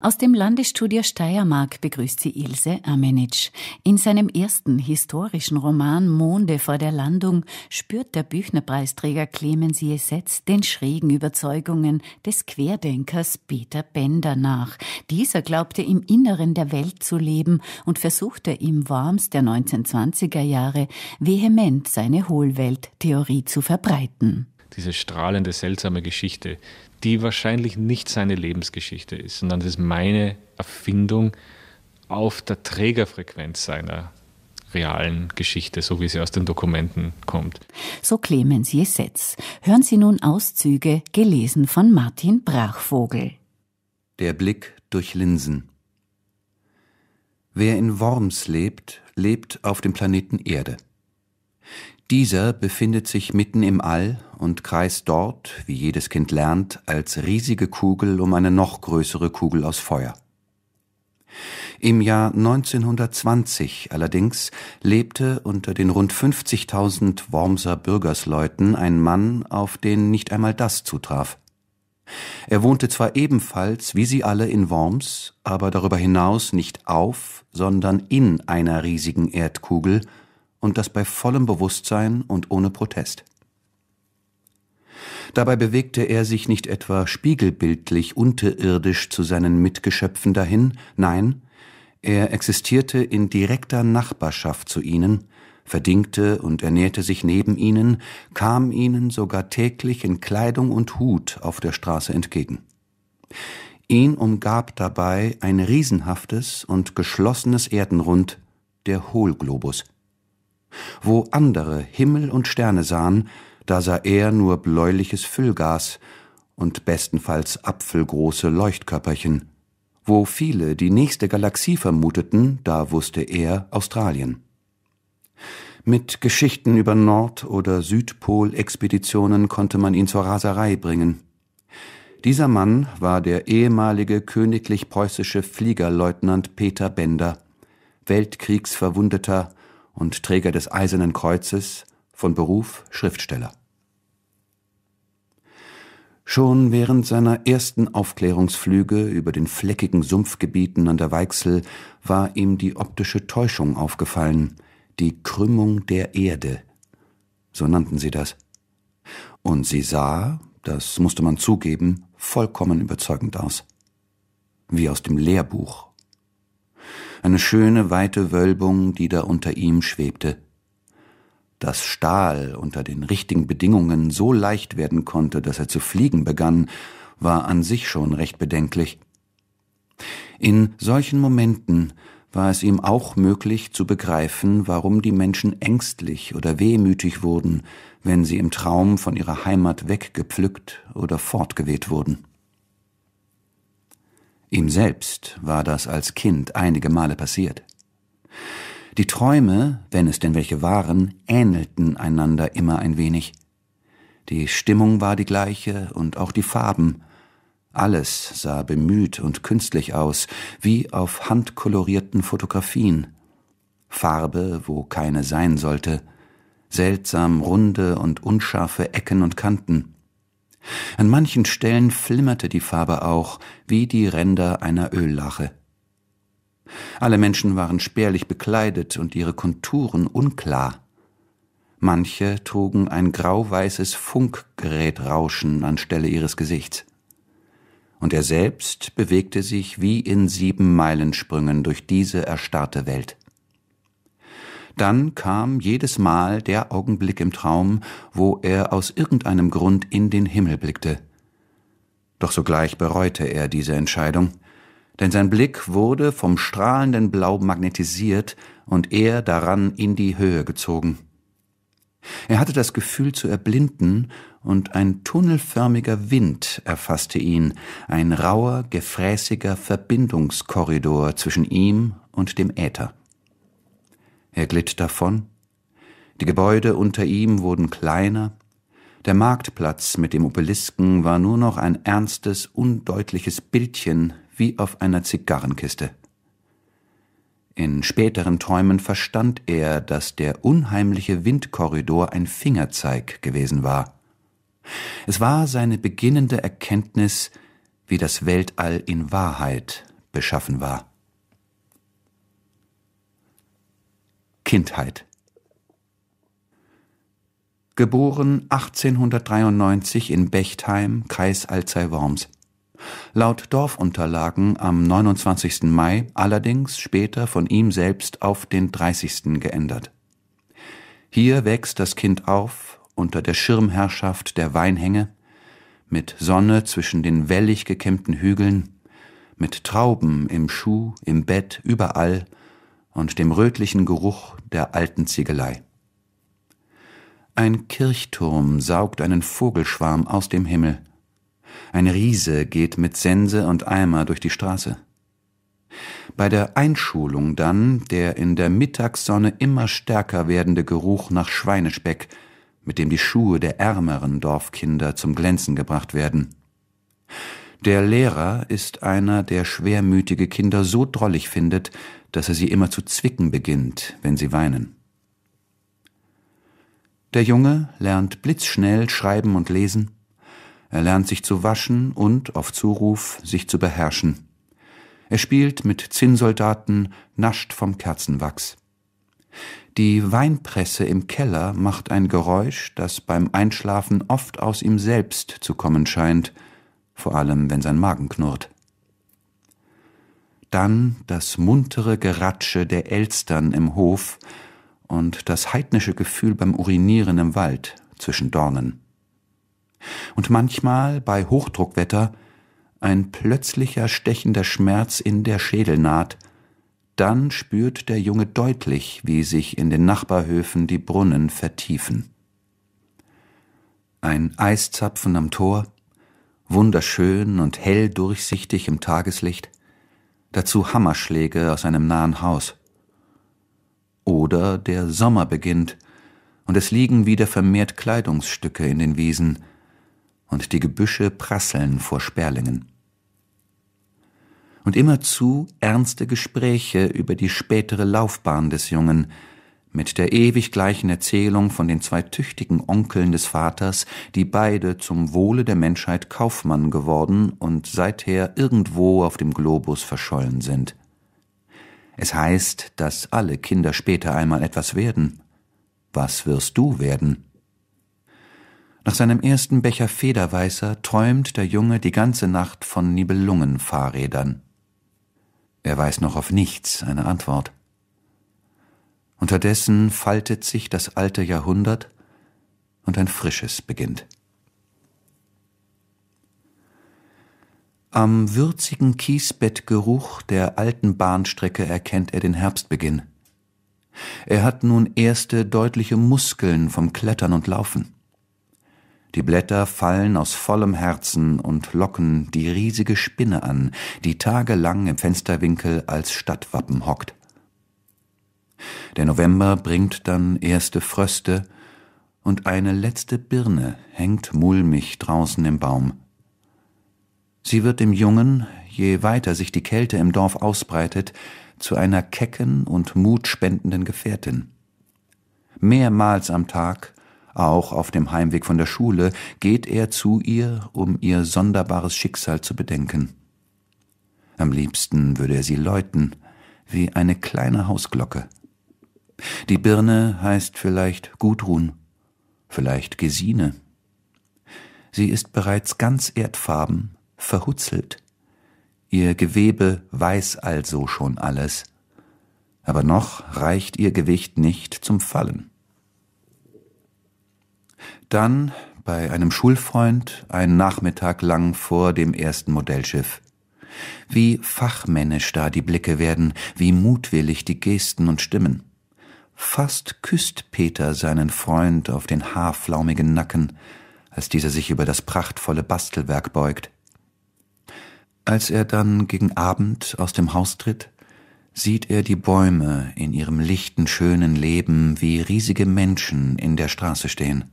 Aus dem Landesstudio Steiermark begrüßt sie Ilse Amenitsch. In seinem ersten historischen Roman Monde vor der Landung spürt der Büchnerpreisträger Clemens Jesetz den schrägen Überzeugungen des Querdenkers Peter Bender nach. Dieser glaubte im Inneren der Welt zu leben und versuchte im Worms der 1920er Jahre vehement seine Hohlwelttheorie zu verbreiten diese strahlende, seltsame Geschichte, die wahrscheinlich nicht seine Lebensgeschichte ist, sondern das ist meine Erfindung auf der Trägerfrequenz seiner realen Geschichte, so wie sie aus den Dokumenten kommt. So Clemens Jesetz. Hören Sie nun Auszüge, gelesen von Martin Brachvogel. Der Blick durch Linsen. Wer in Worms lebt, lebt auf dem Planeten Erde. Dieser befindet sich mitten im All und kreist dort, wie jedes Kind lernt, als riesige Kugel um eine noch größere Kugel aus Feuer. Im Jahr 1920 allerdings lebte unter den rund 50.000 Wormser Bürgersleuten ein Mann, auf den nicht einmal das zutraf. Er wohnte zwar ebenfalls, wie sie alle, in Worms, aber darüber hinaus nicht auf, sondern in einer riesigen Erdkugel, und das bei vollem Bewusstsein und ohne Protest. Dabei bewegte er sich nicht etwa spiegelbildlich unterirdisch zu seinen Mitgeschöpfen dahin, nein, er existierte in direkter Nachbarschaft zu ihnen, verdingte und ernährte sich neben ihnen, kam ihnen sogar täglich in Kleidung und Hut auf der Straße entgegen. Ihn umgab dabei ein riesenhaftes und geschlossenes Erdenrund, der Hohlglobus – wo andere Himmel und Sterne sahen, da sah er nur bläuliches Füllgas und bestenfalls apfelgroße Leuchtkörperchen. Wo viele die nächste Galaxie vermuteten, da wusste er Australien. Mit Geschichten über Nord- oder Südpol-Expeditionen konnte man ihn zur Raserei bringen. Dieser Mann war der ehemalige königlich preußische Fliegerleutnant Peter Bender, weltkriegsverwundeter, und Träger des Eisernen Kreuzes, von Beruf Schriftsteller. Schon während seiner ersten Aufklärungsflüge über den fleckigen Sumpfgebieten an der Weichsel war ihm die optische Täuschung aufgefallen, die Krümmung der Erde, so nannten sie das. Und sie sah, das musste man zugeben, vollkommen überzeugend aus. Wie aus dem Lehrbuch eine schöne weite Wölbung, die da unter ihm schwebte. Dass Stahl unter den richtigen Bedingungen so leicht werden konnte, dass er zu fliegen begann, war an sich schon recht bedenklich. In solchen Momenten war es ihm auch möglich zu begreifen, warum die Menschen ängstlich oder wehmütig wurden, wenn sie im Traum von ihrer Heimat weggepflückt oder fortgeweht wurden. Ihm selbst war das als Kind einige Male passiert. Die Träume, wenn es denn welche waren, ähnelten einander immer ein wenig. Die Stimmung war die gleiche und auch die Farben. Alles sah bemüht und künstlich aus, wie auf handkolorierten Fotografien. Farbe, wo keine sein sollte, seltsam runde und unscharfe Ecken und Kanten. An manchen Stellen flimmerte die Farbe auch, wie die Ränder einer Öllache. Alle Menschen waren spärlich bekleidet und ihre Konturen unklar. Manche trugen ein grauweißes Funkgerätrauschen anstelle ihres Gesichts. Und er selbst bewegte sich wie in Siebenmeilensprüngen durch diese erstarrte Welt. Dann kam jedes Mal der Augenblick im Traum, wo er aus irgendeinem Grund in den Himmel blickte. Doch sogleich bereute er diese Entscheidung, denn sein Blick wurde vom strahlenden Blau magnetisiert und er daran in die Höhe gezogen. Er hatte das Gefühl zu erblinden, und ein tunnelförmiger Wind erfasste ihn, ein rauer, gefräßiger Verbindungskorridor zwischen ihm und dem Äther. Er glitt davon. Die Gebäude unter ihm wurden kleiner. Der Marktplatz mit dem Obelisken war nur noch ein ernstes, undeutliches Bildchen wie auf einer Zigarrenkiste. In späteren Träumen verstand er, dass der unheimliche Windkorridor ein Fingerzeig gewesen war. Es war seine beginnende Erkenntnis, wie das Weltall in Wahrheit beschaffen war. Kindheit Geboren 1893 in Bechtheim, Kreis Alzey-Worms. Laut Dorfunterlagen am 29. Mai, allerdings später von ihm selbst auf den 30. geändert. Hier wächst das Kind auf unter der Schirmherrschaft der Weinhänge, mit Sonne zwischen den wellig gekämmten Hügeln, mit Trauben im Schuh, im Bett, überall und dem rötlichen Geruch der alten Ziegelei. Ein Kirchturm saugt einen Vogelschwarm aus dem Himmel. Ein Riese geht mit Sense und Eimer durch die Straße. Bei der Einschulung dann der in der Mittagssonne immer stärker werdende Geruch nach Schweinespeck, mit dem die Schuhe der ärmeren Dorfkinder zum Glänzen gebracht werden. Der Lehrer ist einer, der schwermütige Kinder so drollig findet, dass er sie immer zu zwicken beginnt, wenn sie weinen. Der Junge lernt blitzschnell schreiben und lesen, er lernt sich zu waschen und, auf Zuruf, sich zu beherrschen. Er spielt mit Zinnsoldaten, nascht vom Kerzenwachs. Die Weinpresse im Keller macht ein Geräusch, das beim Einschlafen oft aus ihm selbst zu kommen scheint – vor allem wenn sein Magen knurrt. Dann das muntere Geratsche der Elstern im Hof und das heidnische Gefühl beim Urinieren im Wald zwischen Dornen. Und manchmal bei Hochdruckwetter ein plötzlicher stechender Schmerz in der Schädelnaht, dann spürt der Junge deutlich, wie sich in den Nachbarhöfen die Brunnen vertiefen. Ein Eiszapfen am Tor, wunderschön und hell durchsichtig im Tageslicht, dazu Hammerschläge aus einem nahen Haus. Oder der Sommer beginnt, und es liegen wieder vermehrt Kleidungsstücke in den Wiesen, und die Gebüsche prasseln vor Sperlingen. Und immerzu ernste Gespräche über die spätere Laufbahn des Jungen, mit der ewig gleichen Erzählung von den zwei tüchtigen Onkeln des Vaters, die beide zum Wohle der Menschheit Kaufmann geworden und seither irgendwo auf dem Globus verschollen sind. Es heißt, dass alle Kinder später einmal etwas werden. Was wirst du werden? Nach seinem ersten Becher Federweißer träumt der Junge die ganze Nacht von Nibelungenfahrrädern. Er weiß noch auf nichts eine Antwort. Unterdessen faltet sich das alte Jahrhundert und ein frisches beginnt. Am würzigen Kiesbettgeruch der alten Bahnstrecke erkennt er den Herbstbeginn. Er hat nun erste deutliche Muskeln vom Klettern und Laufen. Die Blätter fallen aus vollem Herzen und locken die riesige Spinne an, die tagelang im Fensterwinkel als Stadtwappen hockt. Der November bringt dann erste Fröste, und eine letzte Birne hängt mulmig draußen im Baum. Sie wird dem Jungen, je weiter sich die Kälte im Dorf ausbreitet, zu einer kecken und mutspendenden Gefährtin. Mehrmals am Tag, auch auf dem Heimweg von der Schule, geht er zu ihr, um ihr sonderbares Schicksal zu bedenken. Am liebsten würde er sie läuten, wie eine kleine Hausglocke. Die Birne heißt vielleicht Gudrun, vielleicht Gesine. Sie ist bereits ganz erdfarben, verhutzelt. Ihr Gewebe weiß also schon alles. Aber noch reicht ihr Gewicht nicht zum Fallen. Dann bei einem Schulfreund einen Nachmittag lang vor dem ersten Modellschiff. Wie fachmännisch da die Blicke werden, wie mutwillig die Gesten und Stimmen. Fast küsst Peter seinen Freund auf den haarflaumigen Nacken, als dieser sich über das prachtvolle Bastelwerk beugt. Als er dann gegen Abend aus dem Haus tritt, sieht er die Bäume in ihrem lichten, schönen Leben wie riesige Menschen in der Straße stehen.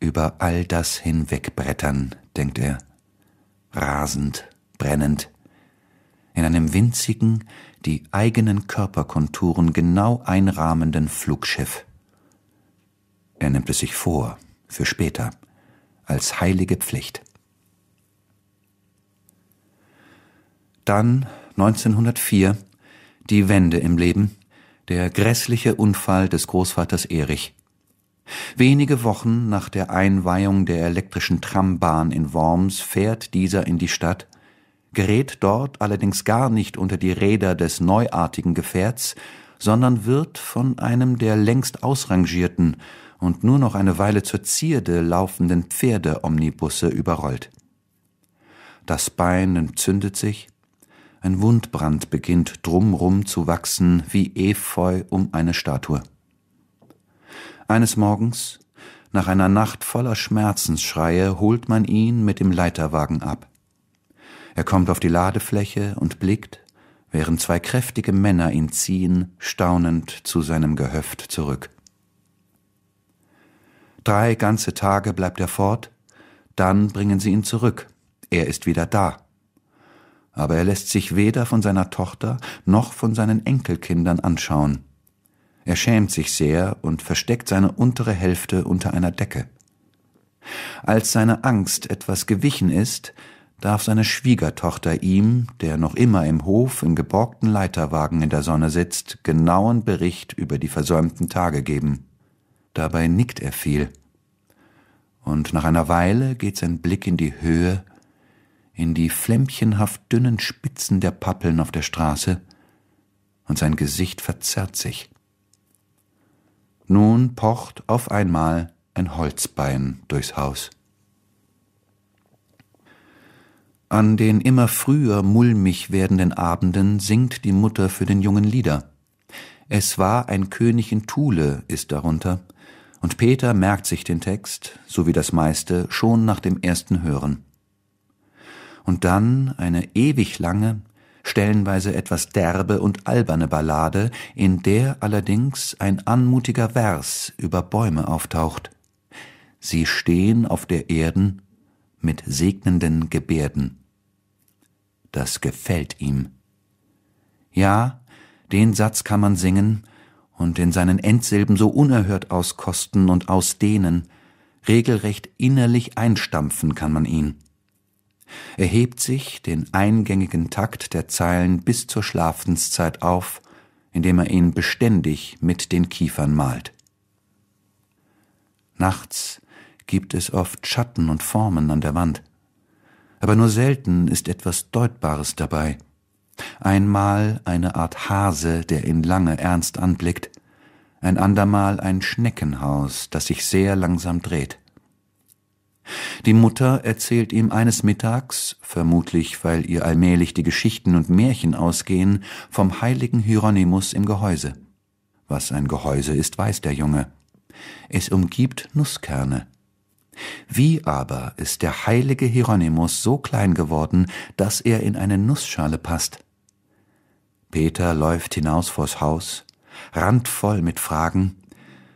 Über all das hinwegbrettern, denkt er, rasend, brennend in einem winzigen, die eigenen Körperkonturen genau einrahmenden Flugschiff. Er nimmt es sich vor, für später, als heilige Pflicht. Dann 1904 die Wende im Leben, der grässliche Unfall des Großvaters Erich. Wenige Wochen nach der Einweihung der elektrischen Trambahn in Worms fährt dieser in die Stadt gerät dort allerdings gar nicht unter die Räder des neuartigen Gefährts, sondern wird von einem der längst ausrangierten und nur noch eine Weile zur Zierde laufenden Pferdeomnibusse überrollt. Das Bein entzündet sich, ein Wundbrand beginnt drumrum zu wachsen wie Efeu um eine Statue. Eines Morgens, nach einer Nacht voller Schmerzensschreie, holt man ihn mit dem Leiterwagen ab. Er kommt auf die Ladefläche und blickt, während zwei kräftige Männer ihn ziehen, staunend zu seinem Gehöft zurück. Drei ganze Tage bleibt er fort, dann bringen sie ihn zurück. Er ist wieder da. Aber er lässt sich weder von seiner Tochter noch von seinen Enkelkindern anschauen. Er schämt sich sehr und versteckt seine untere Hälfte unter einer Decke. Als seine Angst etwas gewichen ist, darf seine Schwiegertochter ihm, der noch immer im Hof im geborgten Leiterwagen in der Sonne sitzt, genauen Bericht über die versäumten Tage geben. Dabei nickt er viel. Und nach einer Weile geht sein Blick in die Höhe, in die flämmchenhaft dünnen Spitzen der Pappeln auf der Straße, und sein Gesicht verzerrt sich. Nun pocht auf einmal ein Holzbein durchs Haus. An den immer früher mulmig werdenden Abenden singt die Mutter für den Jungen Lieder. Es war ein König in Thule ist darunter, und Peter merkt sich den Text, so wie das meiste, schon nach dem ersten Hören. Und dann eine ewig lange, stellenweise etwas derbe und alberne Ballade, in der allerdings ein anmutiger Vers über Bäume auftaucht. Sie stehen auf der Erden mit segnenden Gebärden das gefällt ihm. Ja, den Satz kann man singen und in seinen Endsilben so unerhört auskosten und ausdehnen, regelrecht innerlich einstampfen kann man ihn. Er hebt sich den eingängigen Takt der Zeilen bis zur Schlafenszeit auf, indem er ihn beständig mit den Kiefern malt. Nachts gibt es oft Schatten und Formen an der Wand aber nur selten ist etwas Deutbares dabei. Einmal eine Art Hase, der ihn lange ernst anblickt, ein andermal ein Schneckenhaus, das sich sehr langsam dreht. Die Mutter erzählt ihm eines Mittags, vermutlich weil ihr allmählich die Geschichten und Märchen ausgehen, vom heiligen Hieronymus im Gehäuse. Was ein Gehäuse ist, weiß der Junge. Es umgibt Nusskerne. Wie aber ist der heilige Hieronymus so klein geworden, dass er in eine Nussschale passt? Peter läuft hinaus vors Haus, randvoll mit Fragen,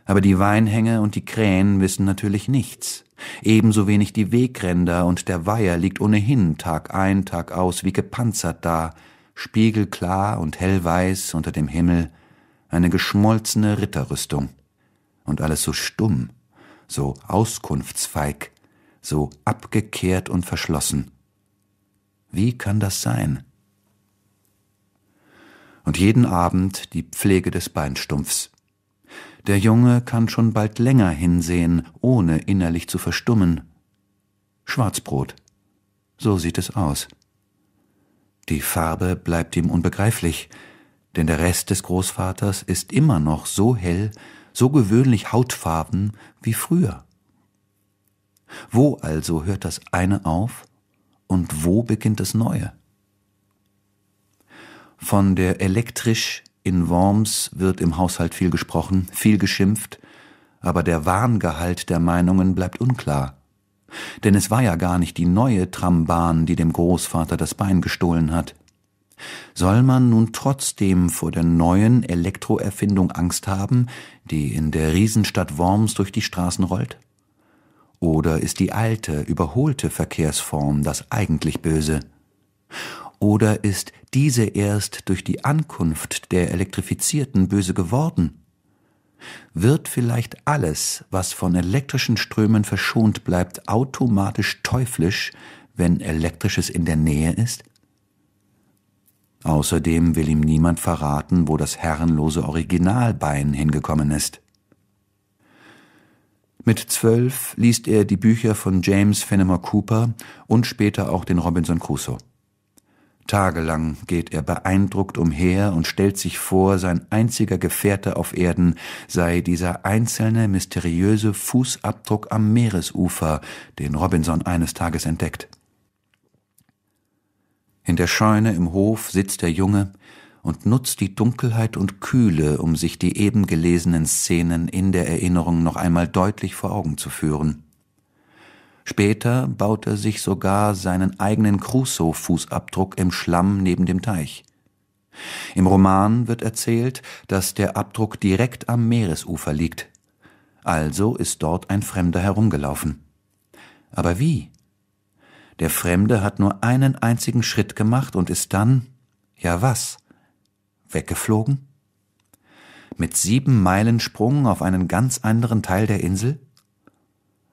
aber die Weinhänge und die Krähen wissen natürlich nichts, ebenso wenig die Wegränder, und der Weiher liegt ohnehin Tag ein, Tag aus wie gepanzert da, spiegelklar und hellweiß unter dem Himmel, eine geschmolzene Ritterrüstung. Und alles so stumm, so auskunftsfeig, so abgekehrt und verschlossen. Wie kann das sein? Und jeden Abend die Pflege des Beinstumpfs. Der Junge kann schon bald länger hinsehen, ohne innerlich zu verstummen. Schwarzbrot. So sieht es aus. Die Farbe bleibt ihm unbegreiflich, denn der Rest des Großvaters ist immer noch so hell, so gewöhnlich Hautfarben wie früher. Wo also hört das eine auf und wo beginnt das neue? Von der elektrisch in Worms wird im Haushalt viel gesprochen, viel geschimpft, aber der Warngehalt der Meinungen bleibt unklar. Denn es war ja gar nicht die neue Trambahn, die dem Großvater das Bein gestohlen hat soll man nun trotzdem vor der neuen Elektroerfindung Angst haben, die in der Riesenstadt Worms durch die Straßen rollt? Oder ist die alte, überholte Verkehrsform das eigentlich Böse? Oder ist diese erst durch die Ankunft der Elektrifizierten böse geworden? Wird vielleicht alles, was von elektrischen Strömen verschont bleibt, automatisch teuflisch, wenn elektrisches in der Nähe ist? Außerdem will ihm niemand verraten, wo das herrenlose Originalbein hingekommen ist. Mit zwölf liest er die Bücher von James Fenimore Cooper und später auch den Robinson Crusoe. Tagelang geht er beeindruckt umher und stellt sich vor, sein einziger Gefährte auf Erden sei dieser einzelne mysteriöse Fußabdruck am Meeresufer, den Robinson eines Tages entdeckt. In der Scheune im Hof sitzt der Junge und nutzt die Dunkelheit und Kühle, um sich die eben gelesenen Szenen in der Erinnerung noch einmal deutlich vor Augen zu führen. Später baut er sich sogar seinen eigenen Crusoe-Fußabdruck im Schlamm neben dem Teich. Im Roman wird erzählt, dass der Abdruck direkt am Meeresufer liegt. Also ist dort ein Fremder herumgelaufen. Aber wie? Der Fremde hat nur einen einzigen Schritt gemacht und ist dann, ja was, weggeflogen? Mit sieben Meilen Sprung auf einen ganz anderen Teil der Insel?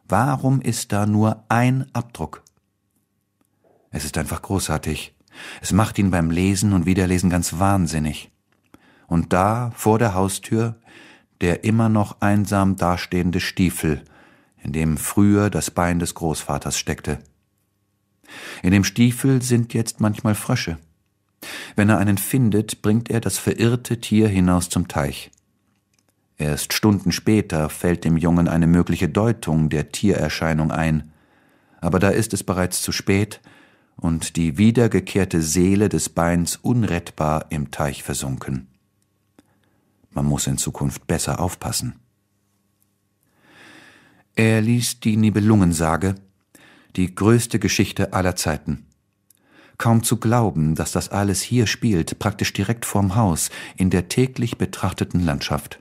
Warum ist da nur ein Abdruck? Es ist einfach großartig. Es macht ihn beim Lesen und Wiederlesen ganz wahnsinnig. Und da, vor der Haustür, der immer noch einsam dastehende Stiefel, in dem früher das Bein des Großvaters steckte. In dem Stiefel sind jetzt manchmal Frösche. Wenn er einen findet, bringt er das verirrte Tier hinaus zum Teich. Erst Stunden später fällt dem Jungen eine mögliche Deutung der Tiererscheinung ein, aber da ist es bereits zu spät und die wiedergekehrte Seele des Beins unrettbar im Teich versunken. Man muss in Zukunft besser aufpassen. Er liest die Nibelungensage die größte Geschichte aller Zeiten. Kaum zu glauben, dass das alles hier spielt, praktisch direkt vorm Haus, in der täglich betrachteten Landschaft.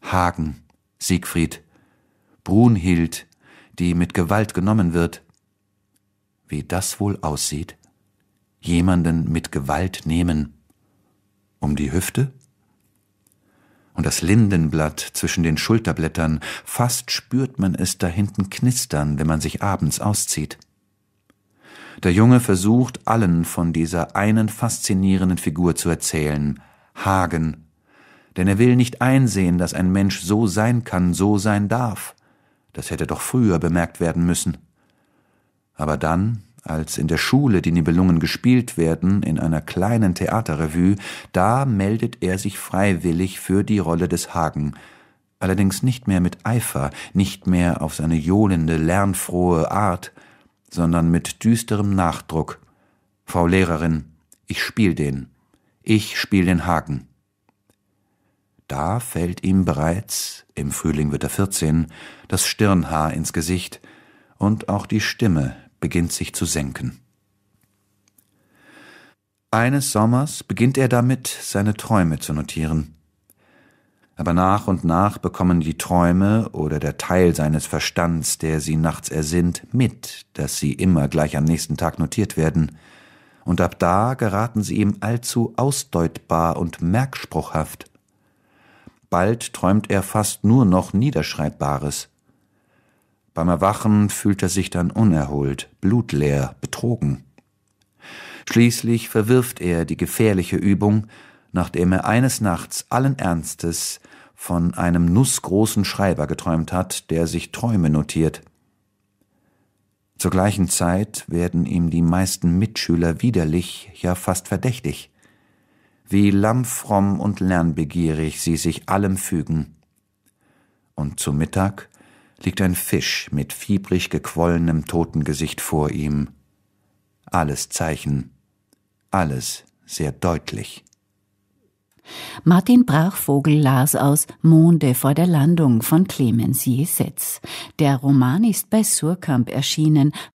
Hagen, Siegfried, Brunhild, die mit Gewalt genommen wird. Wie das wohl aussieht? Jemanden mit Gewalt nehmen. Um die Hüfte? und das Lindenblatt zwischen den Schulterblättern, fast spürt man es da hinten knistern, wenn man sich abends auszieht. Der Junge versucht allen von dieser einen faszinierenden Figur zu erzählen, Hagen, denn er will nicht einsehen, dass ein Mensch so sein kann, so sein darf. Das hätte doch früher bemerkt werden müssen. Aber dann als in der Schule die Nibelungen gespielt werden, in einer kleinen Theaterrevue, da meldet er sich freiwillig für die Rolle des Hagen, allerdings nicht mehr mit Eifer, nicht mehr auf seine johlende, lernfrohe Art, sondern mit düsterem Nachdruck. Frau Lehrerin, ich spiel den. Ich spiel den Hagen. Da fällt ihm bereits, im Frühling wird er 14, das Stirnhaar ins Gesicht, und auch die Stimme beginnt sich zu senken. Eines Sommers beginnt er damit, seine Träume zu notieren. Aber nach und nach bekommen die Träume oder der Teil seines Verstands, der sie nachts ersinnt, mit, dass sie immer gleich am nächsten Tag notiert werden, und ab da geraten sie ihm allzu ausdeutbar und merkspruchhaft. Bald träumt er fast nur noch Niederschreibbares, beim Erwachen fühlt er sich dann unerholt, blutleer, betrogen. Schließlich verwirft er die gefährliche Übung, nachdem er eines Nachts allen Ernstes von einem nussgroßen Schreiber geträumt hat, der sich Träume notiert. Zur gleichen Zeit werden ihm die meisten Mitschüler widerlich, ja fast verdächtig. Wie lammfromm und lernbegierig sie sich allem fügen. Und zu Mittag liegt ein Fisch mit fiebrig gequollenem Totengesicht vor ihm. Alles Zeichen, alles sehr deutlich. Martin Brachvogel las aus Monde vor der Landung von Clemens Jesetz. Der Roman ist bei Surkamp erschienen,